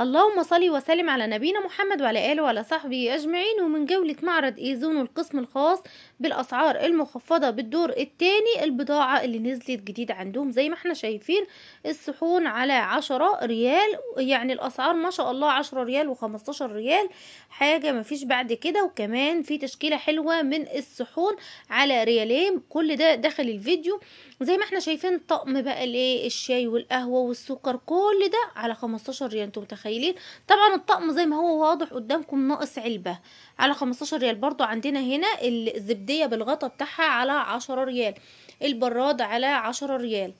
اللهم صل وسلم على نبينا محمد وعلى آله وعلى صحبه أجمعين ومن جولة معرض إيزون القسم الخاص بالاسعار المخفضه بالدور الثاني البضاعه اللي نزلت جديد عندهم زي ما احنا شايفين الصحون على عشرة ريال يعني الاسعار ما شاء الله عشرة ريال وخمستاشر ريال حاجه مفيش بعد كده وكمان في تشكيله حلوه من الصحون على ريالين كل ده داخل الفيديو زي ما احنا شايفين طقم بقى الايه الشاي والقهوه والسكر كل ده على 15 ريال انتوا متخيلين طبعا الطقم زي ما هو واضح قدامكم ناقص علبه على 15 ريال برضو عندنا هنا الزبده العادية بالغطا بتاعها على عشرة ريال البراد على عشرة ريال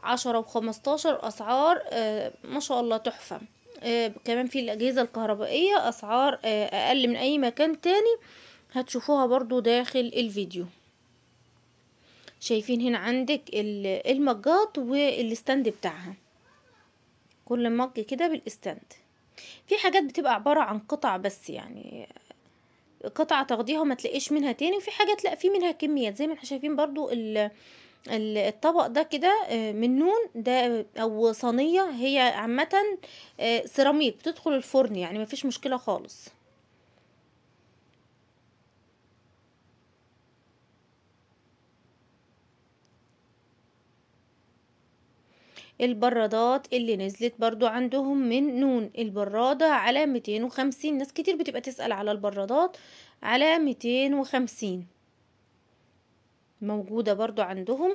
عشرة وخمستاشر أسعار آه، ما شاء الله تحفة آه، كمان في الأجهزة الكهربائية أسعار آه، أقل من أي مكان تاني هتشوفوها برضو داخل الفيديو شايفين هنا عندك المجات والستاند بتاعها كل مج كده بالاستند في حاجات بتبقى عبارة عن قطع بس يعني قطعة تاخديها وما تلاقيش منها تاني وفي حاجة تلاقي فيه منها كميات زي ما احنا شايفين برضو ال الطبق ده كده آه، من نون ده او صينيه هي عامه آه، سيراميك بتدخل الفرن يعني مفيش مشكله خالص البرادات اللي نزلت برضو عندهم من نون البرادة على ميتين وخمسين ناس كتير بتبقى تسأل على البرادات على ميتين وخمسين موجودة برضو عندهم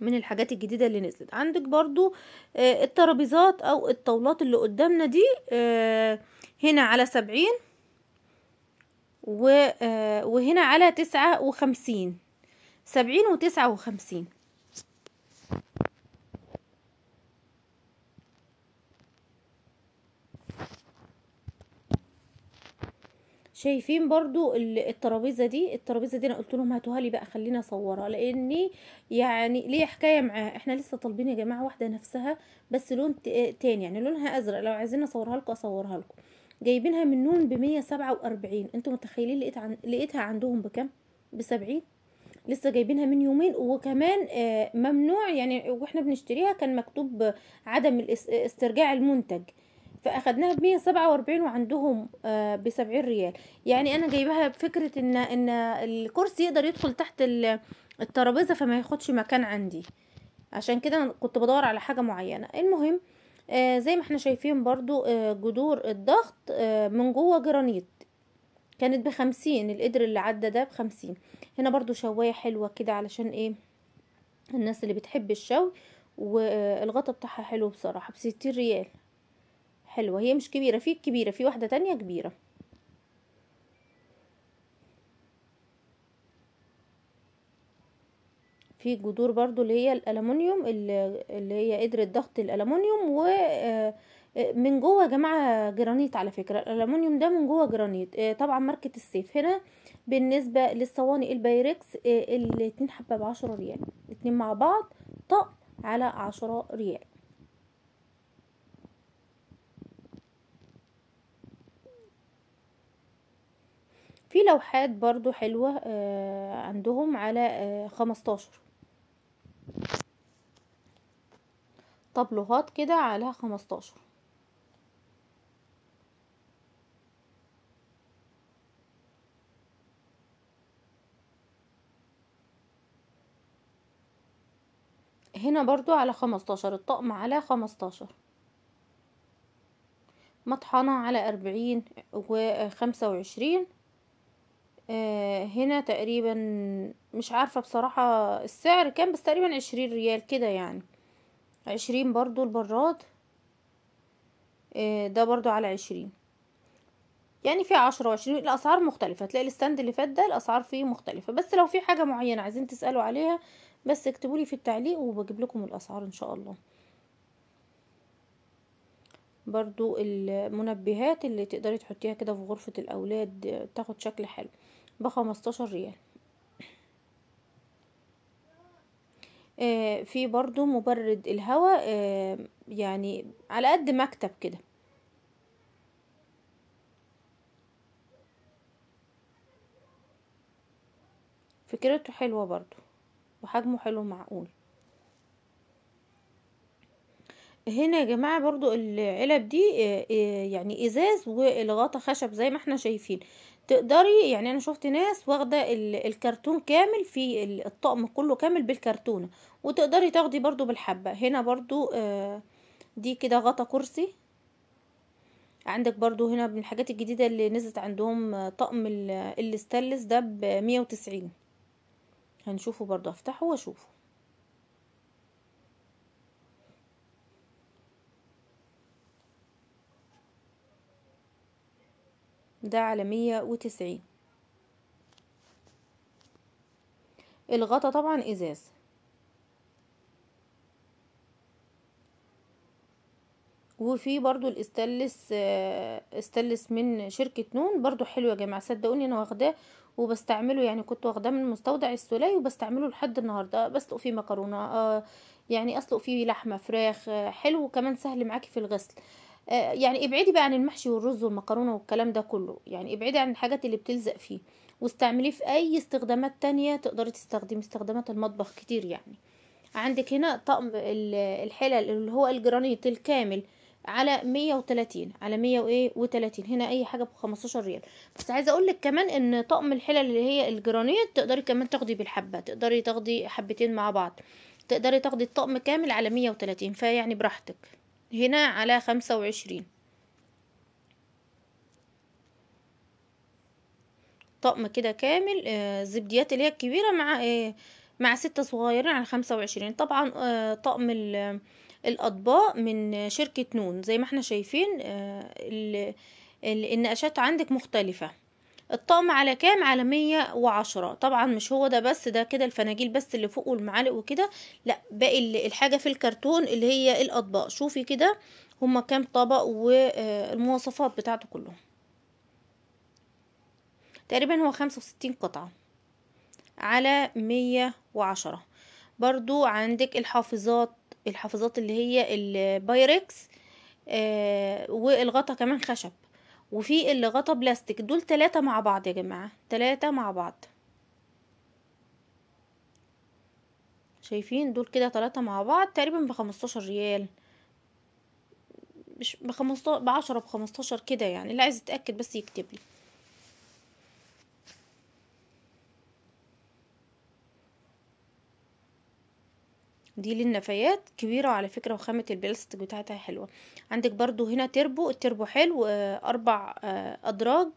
من الحاجات الجديدة اللي نزلت عندك برضو آه الترابيزات او الطاولات اللي قدامنا دي آه هنا على سبعين آه، وهنا على تسعة وخمسين سبعين وتسعة وخمسين شايفين برضو الترابيزه دي الترابيزه دي انا قلت لهم هاتوها لي بقى خلينا اصورها لاني يعني ليه حكايه معاها احنا لسه طالبين يا جماعه واحده نفسها بس لون تاني يعني لونها ازرق لو عايزين اصورها لكم اصورها لكم جايبينها من نون بمية سبعة وأربعين انتوا متخيلين لقيت عن... لقيتها عندهم بكم بسبعين لسه جايبينها من يومين وكمان آه، ممنوع يعني واحنا بنشتريها كان مكتوب عدم استرجاع المنتج فاخدناها بمية سبعة واربعين وعندهم آه، بسبعين ريال يعني انا جايبها بفكرة ان ان الكرسي يقدر يدخل تحت الترابيزة فما ياخدش مكان عندي عشان كده كنت بدور على حاجة معينة المهم آه، زي ما احنا شايفين برضو آه، جدور الضغط من جوه جرانيت كانت بخمسين القدر اللي عدى ده بخمسين هنا برضو شواية حلوة كده علشان ايه الناس اللي بتحب الشوي والغطا بتاعها حلو بصراحة بستين ريال حلوة هي مش كبيرة في كبيرة في واحدة تانية كبيرة في جذور برضو اللي هي الالومنيوم اللي هي قدرة ضغط الالومنيوم و آه، آه، من جوه يا جماعه جرانيت على فكره الالومنيوم ده من جوه جرانيت آه، طبعا ماركه السيف هنا بالنسبه للصواني البايركس الاتنين حبه بعشرة ريال الاتنين مع بعض طق على عشرة ريال في لوحات برضو حلوة آه، عندهم على آه، خمستاشر طابلوهات كده على خمستاشر هنا برضو على خمستاشر الطقم على خمستاشر مطحنة على أربعين وخمسة وعشرين آه، هنا تقريبا مش عارفة بصراحة السعر كام بس تقريبا عشرين ريال كده يعني عشرين برضو البراد آه، ده برضو على عشرين يعني في عشرة وعشرين الأسعار مختلفة تلاقي الستاند اللي فات ده الأسعار فيه مختلفة بس لو في حاجة معينة عايزين تسألوا عليها بس اكتبولي في التعليق وبجيب لكم الأسعار إن شاء الله برضو المنبهات اللي تقدري تحطيها كده في غرفة الأولاد آه، تاخد شكل حلو بخمستاشر ريال آه في برضو مبرد الهواء آه يعني على قد مكتب كده فكرته حلوة برضو وحجمه حلو معقول هنا يا جماعة برضو العلب دي آه، آه، يعني ازاز والغطا خشب زي ما احنا شايفين تقدري يعني انا شفت ناس واخده الكرتون كامل في الطقم كله كامل بالكرتونه وتقدري تاخدي برضو بالحبه هنا برضو آه، دي كده غطا كرسي عندك برضو هنا من الحاجات الجديده اللي نزلت عندهم آه، طقم الاستانلس ده بمية وتسعين هنشوفه برضو افتحه واشوفه ده على مية وتسعين الغطا طبعا ازاز وفي برضو الاستلس استلس آه، من شركة نون برضو حلو يا جماعة صدقوني انا واخداه وبستعمله يعني كنت واخداه من مستودع السلاي وبستعمله لحد النهاردة بسلق فيه مكرونة آه، يعني اسلق فيه لحمة فراخ آه، حلو وكمان سهل معاكي في الغسل آه، يعني ابعدي بقى عن المحشي والرز والمكرونه والكلام ده كله يعني ابعدي عن الحاجات اللي بتلزق فيه واستعمليه في اي استخدامات تانية تقدري تستخدمي استخدامات المطبخ كتير يعني عندك هنا طقم الحلل اللي هو الجرانيت الكامل على مية وتلاتين على مية وايه وتلاتين هنا اي حاجة بخمستاشر ريال بس عايزة اقولك كمان ان طقم الحلل اللي هي الجرانيت تقدري كمان تاخدي بالحبة تقدري تاخدي حبتين مع بعض تقدري تاخدي الطقم كامل على مية وتلاتين فيعني براحتك هنا على خمسة وعشرين طقم كده كامل آه، الزبديات اللي هي الكبيرة مع آه، مع ستة صغيرين على خمسة وعشرين طبعا آه، طقم الأطباق من شركة نون زي ما احنا شايفين النقشات عندك مختلفة الطقم على كام على مية وعشرة طبعا مش هو ده بس ده كده الفناجيل بس اللي فوق والمعالق وكده لا باقي الحاجة في الكرتون اللي هي الاطباق شوفي كده هما كام طبق والمواصفات بتاعته كلهم تقريبا هو خمسة وستين قطعة على مية وعشرة برضو عندك الحافظات الحافظات اللي هي البايركس آه والغطا كمان خشب وفي اللي غطا بلاستيك دول تلاتة مع بعض يا جماعة تلاتة مع بعض شايفين دول كده تلاتة مع بعض تقريبا بخمستاشر ريال مش بخمستاشر بعشرة بخمستاشر كده يعني اللي عايز يتأكد بس يكتبلي دي للنفايات كبيرة على فكرة وخامة البلاستيك بتاعتها حلوة عندك برضو هنا تربو التربو حلو آه، اربع آه، ادراج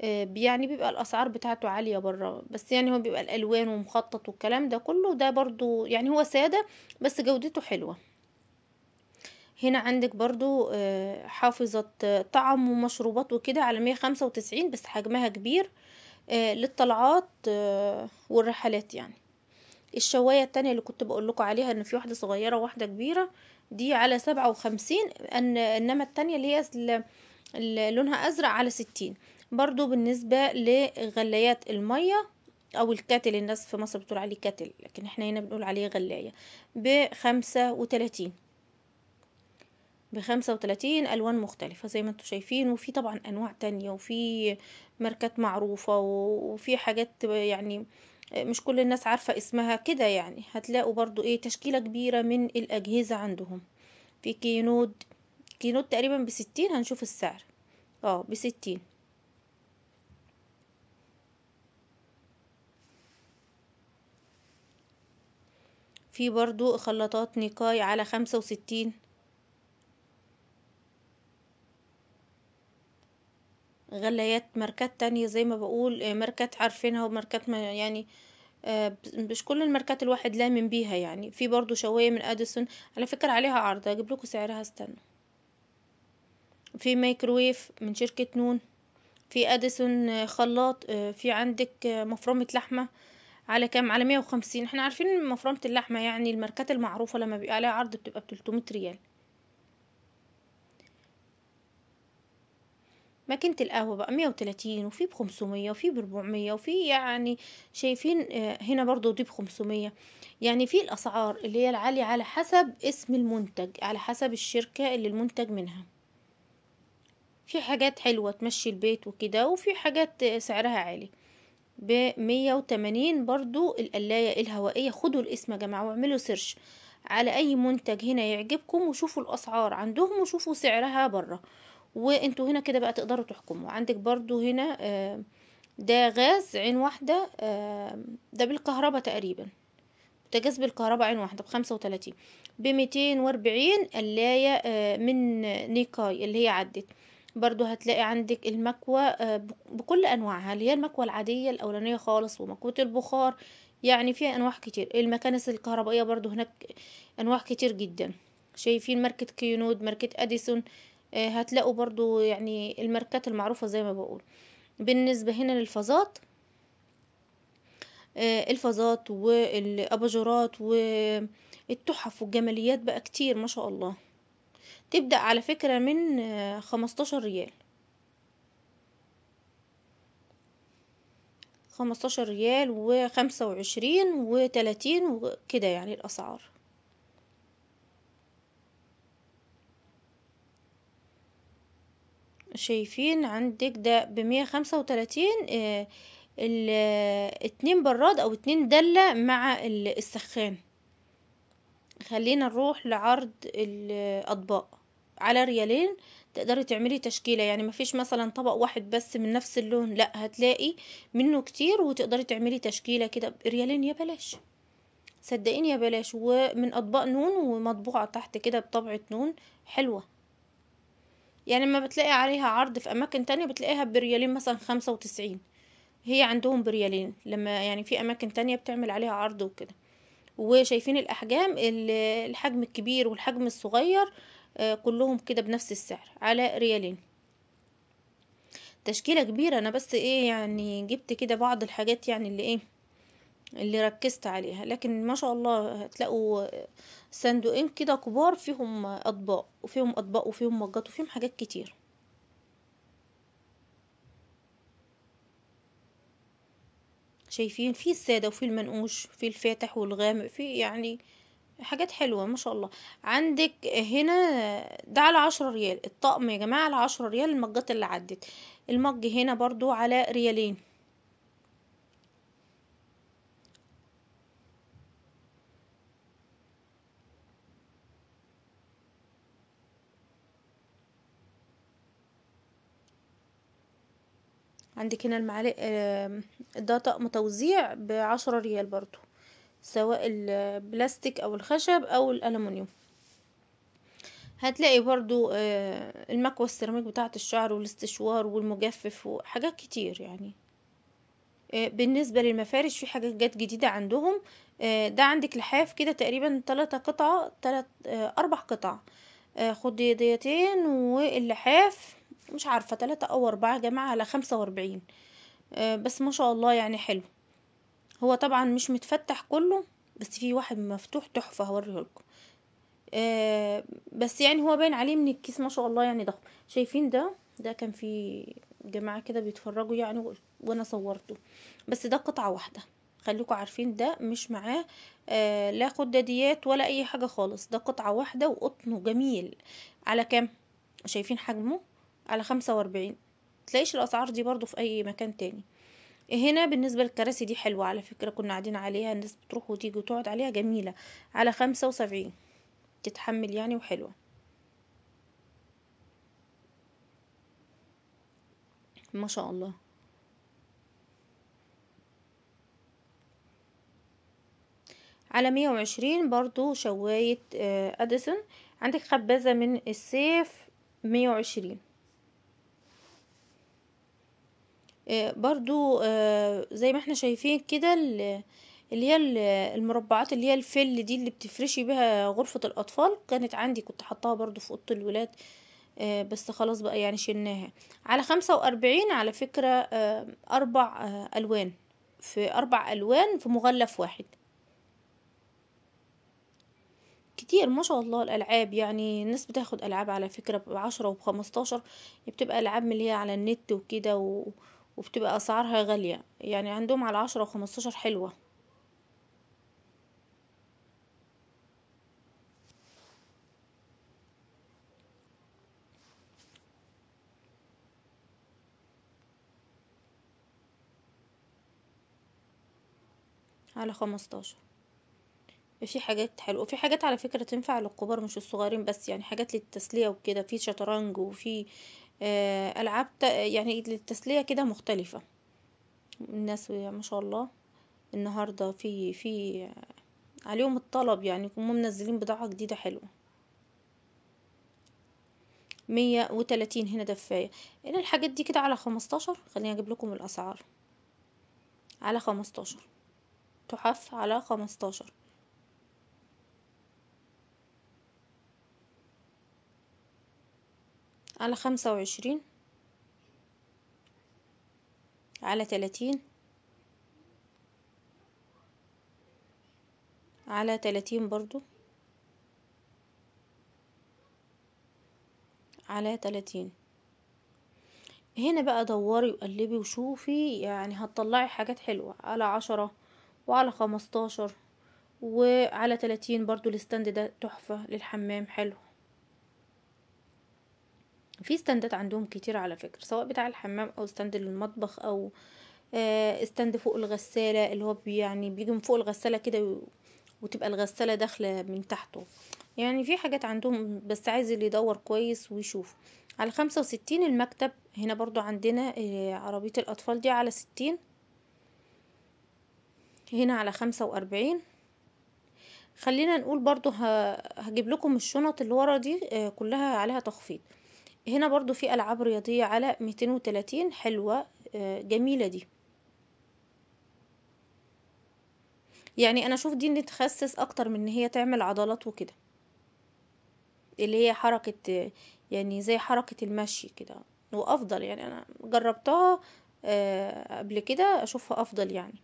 آه، يعني بيبقى الاسعار بتاعته عاليه بره بس يعني هو بيبقى الالوان ومخطط والكلام ده كله ده برضو يعني هو ساده بس جودته حلوه هنا عندك برضو حافظة طعم ومشروبات وكده على مية خمسة وتسعين بس حجمها كبير للطلعات والرحلات يعني الشوايه التانية اللي كنت بقول لكم عليها ان في واحده صغيره وواحده كبيره دي على سبعة وخمسين ان انما التانية اللي هي اللي لونها ازرق على ستين برضو بالنسبه لغلايات الميه او الكاتل الناس في مصر بتقول عليه كاتل لكن احنا هنا بنقول عليه غلايه بخمسة وتلاتين بخمسة وتلاتين الوان مختلفه زي ما انتم شايفين وفي طبعا انواع تانية وفي ماركات معروفه وفي حاجات يعني مش كل الناس عارفة اسمها كده يعني هتلاقوا برضو ايه تشكيلة كبيرة من الاجهزة عندهم في كينود كينود تقريبا بستين هنشوف السعر اه بستين في برضو خلاطات نيكاي على خمسة وستين غلايات ماركات تانية زي ما بقول آه، ماركات عارفينها وماركات ما يعني آه، مش كل الماركات الواحد لامن بيها يعني في برضو شواية من اديسون على فكرة عليها عرض هجيب لكم سعرها استنوا في مايكرويف من شركة نون في اديسون آه، خلاط في عندك مفرمة لحمة على كام على مية وخمسين احنا عارفين مفرمة اللحمة يعني الماركات المعروفة لما بيبقى عليها عرض بتبقى بتلتمية ريال ماكينة القهوة بقى مية وتلاتين وفي بخمسمية وفي بربعمية وفي يعني شايفين آه، هنا برضو دي بخمسمية يعني في الأسعار اللي هي العالية على حسب اسم المنتج على حسب الشركة اللي المنتج منها في حاجات حلوة تمشي البيت وكده وفي حاجات سعرها عالي بمية وتمانين برضو القلاية الهوائية خدوا الاسم يا جماعة واعملوا سيرش على أي منتج هنا يعجبكم وشوفوا الأسعار عندهم وشوفوا سعرها بره وانتوا هنا كده بقى تقدروا تحكموا عندك برضو هنا آه، ده غاز عين واحدة آه، ده بالكهرباء تقريبا غاز بالكهرباء عين واحدة بخمسة وتلاتين بميتين واربعين قلاية آه، من نيكاي اللي هي عدت برضو هتلاقي عندك المكوى بكل انواعها اللي هي المكوى العادية الاولانية خالص ومكوة البخار يعني فيها انواع كتير المكانس الكهربائية برضو هناك انواع كتير جدا شايفين ماركة كيونود ماركة اديسون آه، هتلاقوا برضو يعني الماركات المعروفة زي ما بقول بالنسبة هنا للفازات آه، الفازات والاباجورات والتحف والجماليات بقى كتير ما شاء الله تبدأ على فكرة من آه، خمستاشر ريال خمستاشر ريال وخمسة وعشرين وتلاتين وكده يعني الأسعار شايفين عندك ده بمية خمسة وتلاتين آه، آه، اتنين براد او اتنين دلة مع السخان خلينا نروح لعرض الاطباق على ريالين تقدري تعملي تشكيلة يعني مفيش مثلا طبق واحد بس من نفس اللون لا هتلاقي منه كتير وتقدري تعملي تشكيلة كده بريالين يا بلاش صدقيني يا بلاش ومن اطباق نون ومطبوعة تحت كده بطبعة نون حلوة يعني لما بتلاقي عليها عرض في اماكن تانية بتلاقيها بريالين مثلا خمسة وتسعين هي عندهم بريالين لما يعني في اماكن تانية بتعمل عليها عرض وكده وشايفين الاحجام الحجم الكبير والحجم الصغير آه، كلهم كده بنفس السعر على ريالين تشكيلة كبيرة انا بس ايه يعني جبت كده بعض الحاجات يعني اللي ايه اللي ركزت عليها لكن ما شاء الله هتلاقوا صندوقين كده كبار فيهم اطباق وفيهم اطباق وفيهم مجات وفيهم حاجات كتير شايفين في الساده وفي المنقوش في الفاتح والغامق في يعني حاجات حلوة ما شاء الله عندك هنا ده على عشرة ريال الطقم يا جماعة على عشرة ريال المجات اللي عدت المج هنا برضو على ريالين عندك هنا المعالق ده طقم توزيع بعشرة ريال برضو سواء البلاستيك او الخشب او الالومنيوم هتلاقي برضو آه، المكوى السيراميك بتاعة الشعر والاستشوار والمجفف وحاجات كتير يعني آه، بالنسبة للمفارش في حاجات جت جديدة عندهم آه، ده عندك لحاف كده تقريبا تلاتة قطعة تلات أربع قطع ديتين واللحاف مش عارفة تلاتة او اربعة جماعة على خمسة واربعين آه، بس ما شاء الله يعني حلو هو طبعا مش متفتح كله بس في واحد مفتوح تحفة هوريه لكم آه، بس يعني هو باين عليه من الكيس ما شاء الله يعني ضخم شايفين ده ده كان في جماعة كده بيتفرجوا يعني وانا صورته بس ده قطعة واحدة خليكم عارفين ده مش معاه آه لا خداديات ولا اي حاجة خالص ده قطعة واحدة وقطنه جميل على كام شايفين حجمه على خمسة وأربعين تلاقيش الأسعار دي برضو في أي مكان تاني هنا بالنسبة للكراسي دي حلوة على فكرة كنا قاعدين عليها الناس بتروح وتيجي وتقعد عليها جميلة على خمسة وسبعين تتحمل يعني وحلوة ما شاء الله على مية وعشرين برضو شواية آه، أديسون عندك خبازة من السيف مية وعشرين آه، برضو آه، زي ما احنا شايفين كده اللي هي المربعات اللي هي الفل دي اللي بتفرشي بها غرفة الأطفال كانت عندي كنت حطاها برضو في أوضة الولاد آه، بس خلاص بقى يعني شلناها على خمسة وأربعين على فكرة أربع ألوان في أربع ألوان في مغلف واحد كتير ما شاء الله الألعاب يعني الناس بتاخد ألعاب على فكرة بعشرة وبخمستاشر بتبقى ألعاب من اللي هي على النت وكده و... وبتبقى اسعارها غالية يعني عندهم على عشرة وخمستاشر حلوة على خمستاشر في حاجات حلوه وفي حاجات على فكره تنفع للكبار مش الصغارين بس يعني حاجات للتسليه وكده في شطرنج وفي آه، ألعاب يعني للتسلية كده مختلفة الناس ما شاء الله النهاردة في في عليهم الطلب يعني يكونوا منزلين بضاعة جديدة حلوة مية وتلاتين هنا دفاية هنا الحاجات دي كده على خمستاشر خليني اجيب لكم الاسعار على خمستاشر تحف على خمستاشر على خمسة وعشرين على تلاتين على تلاتين برضو على تلاتين هنا بقى دوري وقلبي وشوفي يعني هتطلعي حاجات حلوة على عشرة وعلى خمستاشر وعلى تلاتين برضو الستاند ده تحفة للحمام حلو في ستاندات عندهم كتير على فكرة سواء بتاع الحمام او ستاند للمطبخ او آه، ستاند فوق الغسالة اللي هو يعني بيجي من فوق الغسالة كده وتبقى الغسالة داخلة من تحته يعني في حاجات عندهم بس عايز اللي يدور كويس ويشوف على خمسة وستين المكتب هنا برضو عندنا آه، عربية الأطفال دي على ستين هنا على خمسة وأربعين خلينا نقول برضو هجيب لكم الشنط اللي ورا دي آه، كلها عليها تخفيض هنا برضو في ألعاب رياضية على 230 حلوة آه، جميلة دي يعني أنا أشوف دي نتخسس تخسس أكتر من إن هي تعمل عضلات وكده اللي هي حركة يعني زي حركة المشي كده وأفضل يعني أنا جربتها آه، قبل كده أشوفها أفضل يعني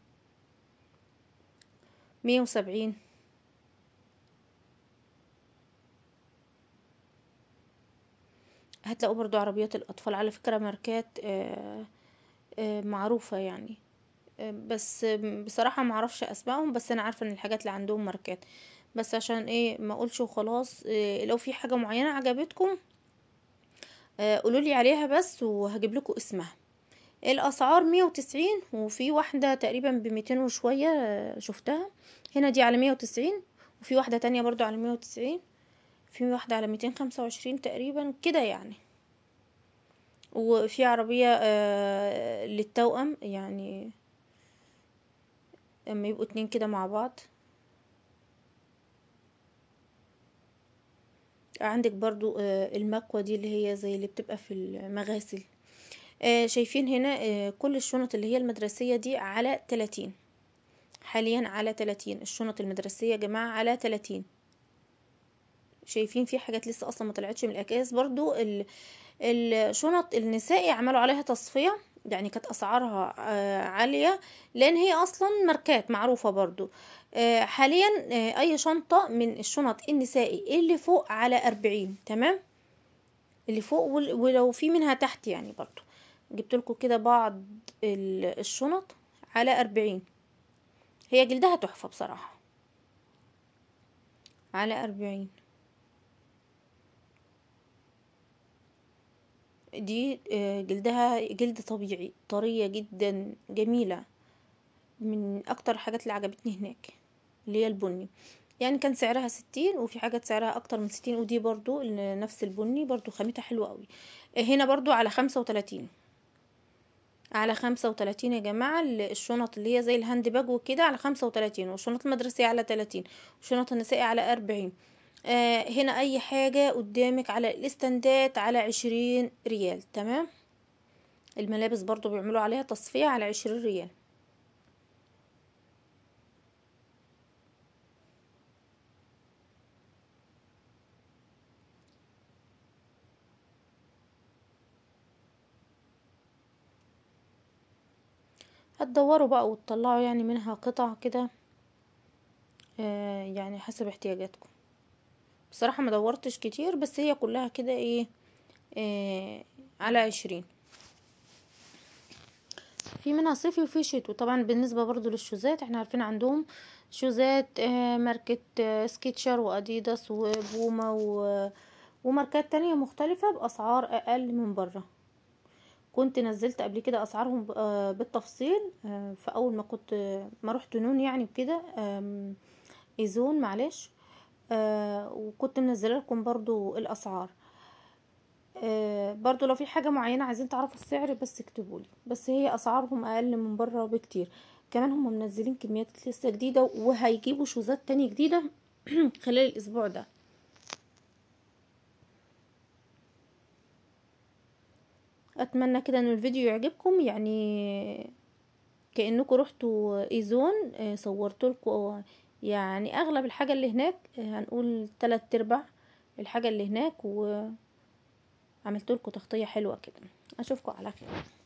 مية وسبعين هتلاقوا برضو عربيات الأطفال على فكرة ماركات آه، آه، معروفة يعني آه، بس بصراحة معرفش أسمائهم بس أنا عارفة إن الحاجات اللي عندهم ماركات بس عشان إيه ما أقولش وخلاص لو في حاجة معينة عجبتكم قولولي عليها بس وهجيب لكم اسمها الاسعار مية وتسعين وفي واحدة تقريبا بميتين وشوية شفتها هنا دي على مية وتسعين وفي واحدة تانية برضو على مية وتسعين في واحدة على ميتين خمسة وعشرين تقريبا كده يعني وفي عربية آه، للتوأم يعني لما يبقوا اتنين كده مع بعض عندك برضو آه، المكوة دي اللي هي زي اللي بتبقى في المغاسل آه، شايفين هنا كل الشنط اللي هي المدرسية دي على تلاتين حاليا على تلاتين الشنط المدرسية يا جماعة على تلاتين شايفين في حاجات لسه اصلا ما طلعتش من الاكياس برضو الشنط النسائي عملوا عليها تصفيه يعني كانت اسعارها آه، عاليه لان هي اصلا ماركات معروفه برضو آه، حاليا آه، اي شنطه من الشنط النسائي اللي فوق على أربعين تمام اللي فوق ولو في منها تحت يعني برضو جبت لكم كده بعض الشنط على أربعين هي جلدها تحفه بصراحه على أربعين دي آه، جلدها جلد طبيعي طرية جدا جميلة من اكتر الحاجات اللي عجبتني هناك اللي هي البني يعني كان سعرها ستين وفي حاجات سعرها اكتر من ستين ودي برضو نفس البني برضو خامتها حلوة قوي آه، هنا برضو على خمسة وتلاتين على خمسة وتلاتين يا جماعة الشنط اللي هي زي الهاند باج وكده على خمسة وتلاتين والشنط المدرسية على تلاتين والشنط النسائي على اربعين آه، هنا اي حاجة قدامك على الاستندات على عشرين ريال تمام الملابس برضو بيعملوا عليها تصفية على عشرين ريال هتدوروا بقى وتطلعوا يعني منها قطع كده آه، يعني حسب احتياجاتكم بصراحة ما دورتش كتير بس هي كلها كده ايه ايه على عشرين في منها صيفي وفي شتوي طبعا بالنسبة برضو للشوزات احنا عارفين عندهم شوزات آه ماركة آه سكيتشر واديداس وبوما و وماركات تانية مختلفة بأسعار أقل من برة كنت نزلت قبل كده أسعارهم آه، بالتفصيل آه، فأول ما كنت ما رحت نون يعني وكده ايزون معلش آه، وكنت منزله لكم برضو الاسعار آه، برضو لو في حاجه معينه عايزين تعرفوا السعر بس اكتبولي بس هي اسعارهم اقل من بره بكتير كمان هم منزلين كميات لسه جديده وهيجيبوا شوزات تانية جديده خلال الاسبوع ده اتمنى كده ان الفيديو يعجبكم يعني كانكم رحتوا ايزون آه، صورت لكم يعني اغلب الحاجة اللي هناك هنقول تلات ارباع الحاجة اللي هناك وعملت لكم تغطية حلوة كده اشوفكم على خير